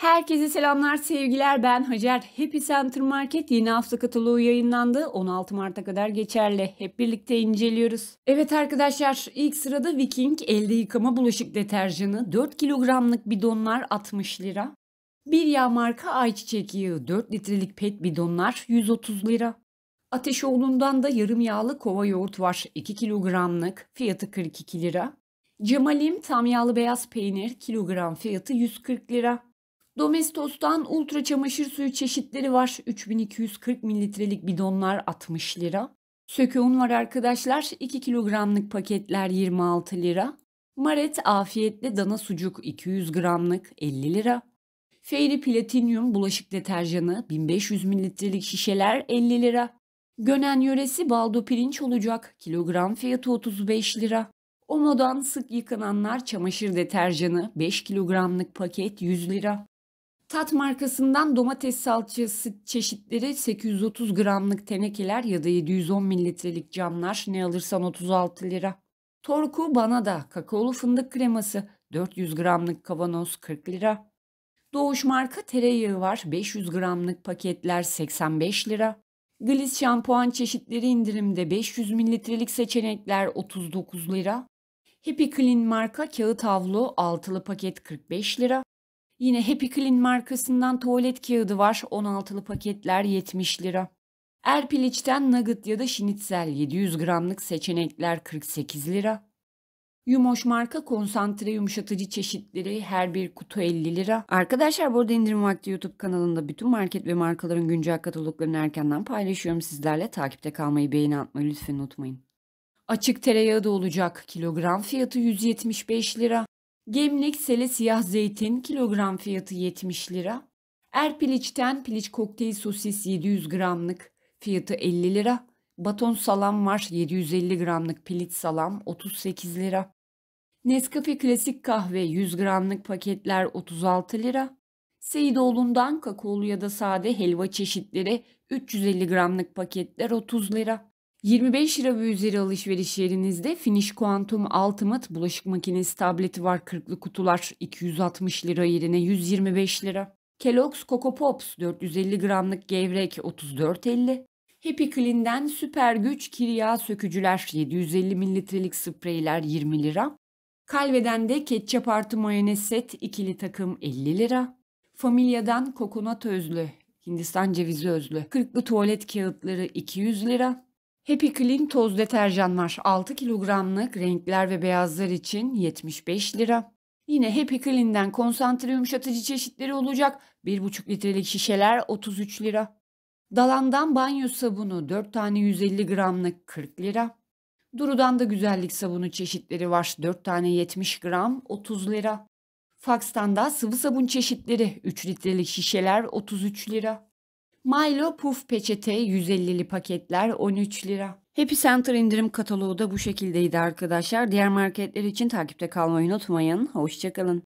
Herkese selamlar, sevgiler. Ben Hacer. Happy Center Market yeni hafta kataloğu yayınlandı. 16 Mart'a kadar geçerli. Hep birlikte inceliyoruz. Evet arkadaşlar, ilk sırada Viking elde yıkama bulaşık deterjanı. 4 kilogramlık bidonlar 60 lira. Bir yağ marka ayçiçek yağı 4 litrelik pet bidonlar 130 lira. Ateşoğlu'ndan da yarım yağlı kova yoğurt var 2 kilogramlık fiyatı 42 lira. Cemalim tam yağlı beyaz peynir kilogram fiyatı 140 lira. Domestos'tan ultra çamaşır suyu çeşitleri var. 3240 mililitrelik bidonlar 60 lira. Söke un var arkadaşlar. 2 kilogramlık paketler 26 lira. Maret afiyetle dana sucuk 200 gramlık 50 lira. Fairy Platinum bulaşık deterjanı 1500 mililitrelik şişeler 50 lira. Gönen yöresi baldo pirinç olacak. Kilogram fiyatı 35 lira. Omo'dan sık yıkananlar çamaşır deterjanı 5 kilogramlık paket 100 lira. Tat markasından domates salçası çeşitleri 830 gramlık tenekeler ya da 710 mililitrelik camlar ne alırsan 36 lira. Torku bana da kakaolu fındık kreması 400 gramlık kavanoz 40 lira. Doğuş marka tereyağı var 500 gramlık paketler 85 lira. Gliss şampuan çeşitleri indirimde 500 mililitrelik seçenekler 39 lira. Happy Clean marka kağıt havlu altılı paket 45 lira. Yine Happy Clean markasından tuvalet kağıdı var. 16'lı paketler 70 lira. Erpiliç'ten nugget ya da şinitsel 700 gramlık seçenekler 48 lira. Yumoş marka konsantre yumuşatıcı çeşitleri her bir kutu 50 lira. Arkadaşlar bu indirim vakti YouTube kanalında bütün market ve markaların güncel kataloglarını erkenden paylaşıyorum sizlerle. Takipte kalmayı beğeni atmayı lütfen unutmayın. Açık tereyağı da olacak. Kilogram fiyatı 175 lira. Gemlik sele siyah zeytin kilogram fiyatı 70 lira. Erpiliç'ten piliç kokteyl sosis 700 gramlık fiyatı 50 lira. Baton salam var 750 gramlık piliç salam 38 lira. Nescafe klasik kahve 100 gramlık paketler 36 lira. Seyidoğlu'ndan kakaolu ya da sade helva çeşitleri 350 gramlık paketler 30 lira. 25 lira ve üzeri alışveriş yerinizde Finish Quantum Ultimate bulaşık makinesi tableti var 40'lı kutular 260 lira yerine 125 lira. Kellogg's Coco Pops 450 gramlık gevrek 34.50. Happy Clean'den süper güç kiri yağ sökücüler 750 mililitrelik spreyler 20 lira. Calve'den de ketçap artı mayonez set ikili takım 50 lira. Familya'dan kokonat özlü, Hindistan cevizi özlü, kırklı tuvalet kağıtları 200 lira. Happy Clean toz deterjan var. 6 kilogramlık renkler ve beyazlar için 75 lira. Yine Happy Clean'den konsantre yumuşatıcı çeşitleri olacak. 1,5 litrelik şişeler 33 lira. Dalandan banyo sabunu 4 tane 150 gramlık 40 lira. Duru'dan da güzellik sabunu çeşitleri var. 4 tane 70 gram 30 lira. Fax'tan da sıvı sabun çeşitleri 3 litrelik şişeler 33 lira. Milo puf peçete 150'li paketler 13 lira. Happy Center indirim kataloğu da bu şekildeydi arkadaşlar. Diğer marketler için takipte kalmayı unutmayın. Hoşçakalın.